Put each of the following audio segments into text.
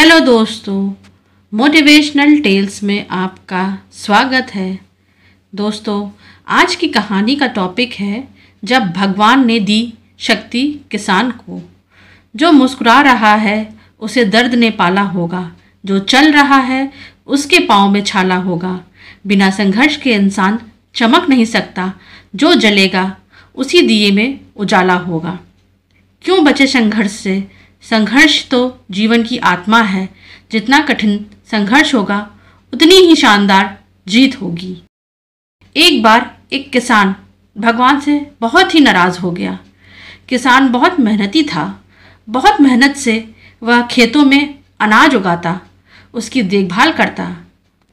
hello दोस्तों motivational tales में आपका स्वागत है दोस्तों आज की कहानी का टॉपिक है जब भगवान ने दी शक्ति किसान को जो मुस्कुरा रहा है उसे दर्द ने पाला होगा जो चल रहा है उसके पाँव में छाला होगा बिना संघर्ष के इंसान चमक नहीं सकता जो जलेगा उसी दिए में उजाला होगा क्यों बचे संघर्ष से संघर्ष तो जीवन की आत्मा है जितना कठिन संघर्ष होगा उतनी ही शानदार जीत होगी एक बार एक किसान भगवान से बहुत ही नाराज़ हो गया किसान बहुत मेहनती था बहुत मेहनत से वह खेतों में अनाज उगाता उसकी देखभाल करता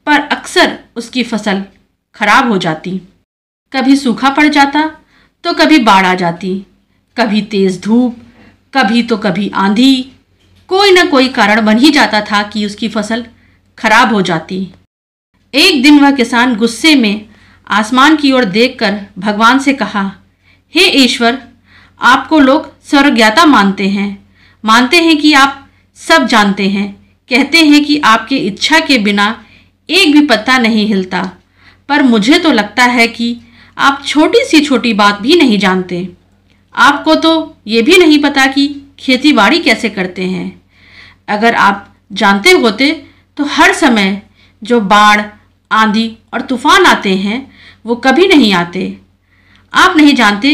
पर अक्सर उसकी फसल खराब हो जाती कभी सूखा पड़ जाता तो कभी बाढ़ आ जाती कभी तेज़ धूप कभी तो कभी आंधी कोई ना कोई कारण बन ही जाता था कि उसकी फसल खराब हो जाती एक दिन वह किसान गुस्से में आसमान की ओर देखकर भगवान से कहा हे hey ईश्वर आपको लोग सर्वज्ञाता मानते हैं मानते हैं कि आप सब जानते हैं कहते हैं कि आपके इच्छा के बिना एक भी पत्ता नहीं हिलता पर मुझे तो लगता है कि आप छोटी सी छोटी बात भी नहीं जानते आपको तो ये भी नहीं पता कि खेतीबाड़ी कैसे करते हैं अगर आप जानते होते तो हर समय जो बाढ़ आंधी और तूफान आते हैं वो कभी नहीं आते आप नहीं जानते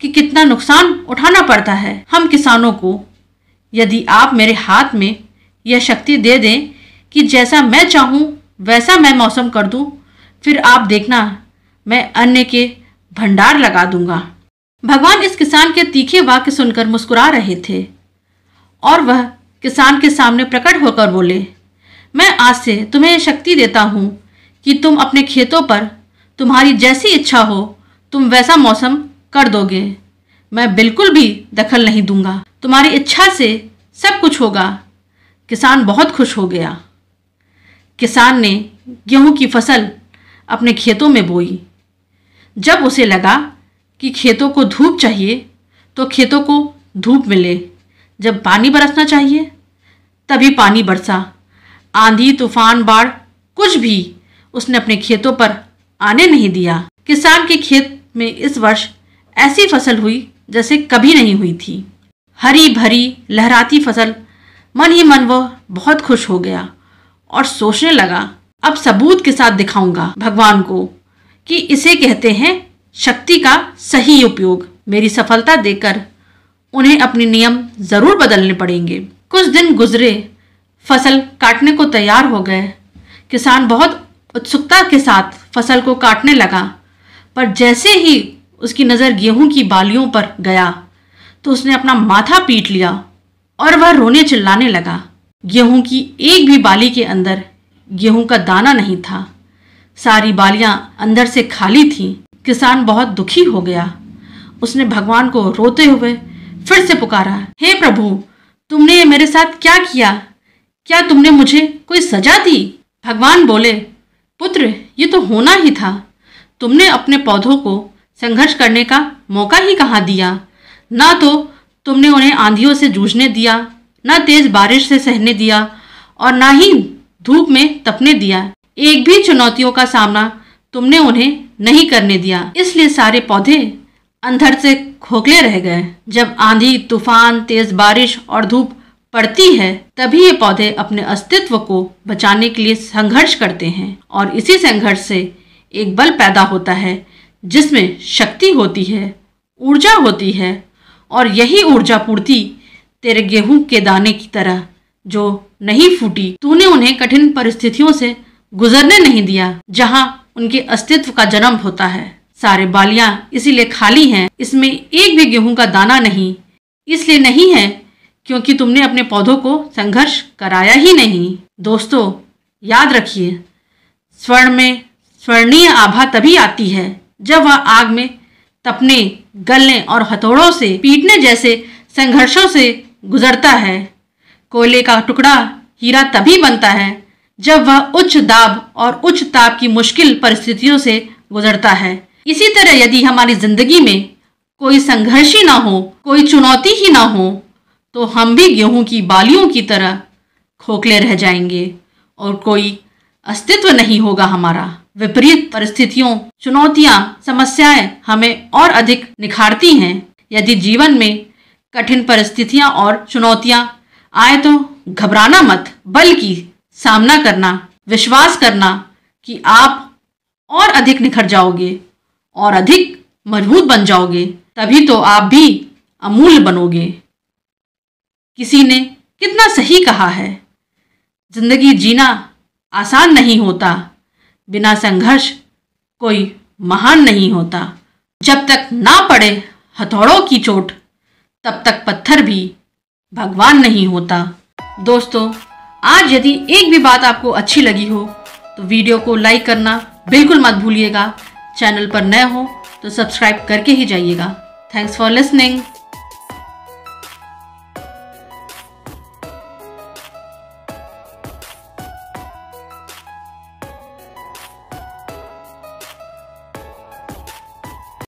कि कितना नुकसान उठाना पड़ता है हम किसानों को यदि आप मेरे हाथ में यह शक्ति दे दें कि जैसा मैं चाहूँ वैसा मैं मौसम कर दूँ फिर आप देखना मैं अन्य के भंडार लगा दूंगा भगवान इस किसान के तीखे वाक्य सुनकर मुस्कुरा रहे थे और वह किसान के सामने प्रकट होकर बोले मैं आज से तुम्हें शक्ति देता हूँ कि तुम अपने खेतों पर तुम्हारी जैसी इच्छा हो तुम वैसा मौसम कर दोगे मैं बिल्कुल भी दखल नहीं दूंगा तुम्हारी इच्छा से सब कुछ होगा किसान बहुत खुश हो गया किसान ने गेहूं की फसल अपने खेतों में बोई जब उसे लगा कि खेतों को धूप चाहिए तो खेतों को धूप मिले जब पानी बरसना चाहिए तभी पानी बरसा आंधी तूफान बाढ़ कुछ भी उसने अपने खेतों पर आने नहीं दिया किसान के खेत में इस वर्ष ऐसी फसल हुई जैसे कभी नहीं हुई थी हरी भरी लहराती फसल मन ही मन वह बहुत खुश हो गया और सोचने लगा अब सबूत के साथ दिखाऊंगा भगवान को कि इसे कहते हैं शक्ति का सही उपयोग मेरी सफलता देकर उन्हें अपने नियम जरूर बदलने पड़ेंगे कुछ दिन गुजरे फसल काटने को तैयार हो गए किसान बहुत उत्सुकता के साथ फसल को काटने लगा पर जैसे ही उसकी नज़र गेहूं की बालियों पर गया तो उसने अपना माथा पीट लिया और वह रोने चिल्लाने लगा गेहूं की एक भी बाली के अंदर गेहूं का दाना नहीं था सारी बालियां अंदर से खाली थीं किसान बहुत दुखी हो गया उसने भगवान को रोते हुए फिर से पुकारा हे hey प्रभु तुमने ये मेरे साथ क्या किया क्या तुमने मुझे कोई सजा दी भगवान बोले पुत्र ये तो होना ही था तुमने अपने पौधों को संघर्ष करने का मौका ही कहाँ दिया ना तो तुमने उन्हें आंधियों से जूझने दिया ना तेज बारिश से सहने दिया और ना ही धूप में तपने दिया एक भी चुनौतियों का सामना तुमने उन्हें नहीं करने दिया इसलिए सारे पौधे अंधड़ से खोखले रह गए जब आंधी तूफान तेज बारिश और धूप पड़ती है तभी ये पौधे अपने अस्तित्व को बचाने के लिए संघर्ष करते हैं और इसी संघर्ष से एक बल पैदा होता है जिसमें शक्ति होती है ऊर्जा होती है और यही ऊर्जा पूर्ति तेरे गेहूं के दाने की तरह जो नहीं फूटी तूने उन्हें कठिन परिस्थितियों से गुजरने नहीं दिया जहां उनके अस्तित्व का जन्म होता है सारे बालियां इसीलिए खाली हैं इसमें एक भी गेहूं का दाना नहीं इसलिए नहीं है क्योंकि तुमने अपने पौधों को संघर्ष कराया ही नहीं दोस्तों याद रखिए स्वर्ण में स्वर्णीय आभा तभी आती है जब वह आग में तपने गलने और हथौड़ों से पीटने जैसे संघर्षों से गुजरता है कोयले का टुकड़ा हीरा तभी बनता है जब वह उच्च दाब और उच्च ताप की मुश्किल परिस्थितियों से गुजरता है इसी तरह यदि हमारी जिंदगी में कोई संघर्ष ही ना हो कोई चुनौती ही ना हो तो हम भी गेहूं की बालियों की तरह खोखले रह जाएंगे और कोई अस्तित्व नहीं होगा हमारा विपरीत परिस्थितियों चुनौतियां समस्याएं हमें और अधिक निखारती हैं यदि जीवन में कठिन परिस्थितियां और चुनौतियां आए तो घबराना मत बल्कि सामना करना विश्वास करना कि आप और अधिक निखर जाओगे और अधिक मजबूत बन जाओगे तभी तो आप भी अमूल्य बनोगे किसी ने कितना सही कहा है जिंदगी जीना आसान नहीं होता बिना संघर्ष कोई महान नहीं होता जब तक ना पड़े हथौड़ों की चोट तब तक पत्थर भी भगवान नहीं होता दोस्तों आज यदि एक भी बात आपको अच्छी लगी हो तो वीडियो को लाइक करना बिल्कुल मत भूलिएगा चैनल पर नए हो तो सब्सक्राइब करके ही जाइएगा थैंक्स फॉर लिसनिंग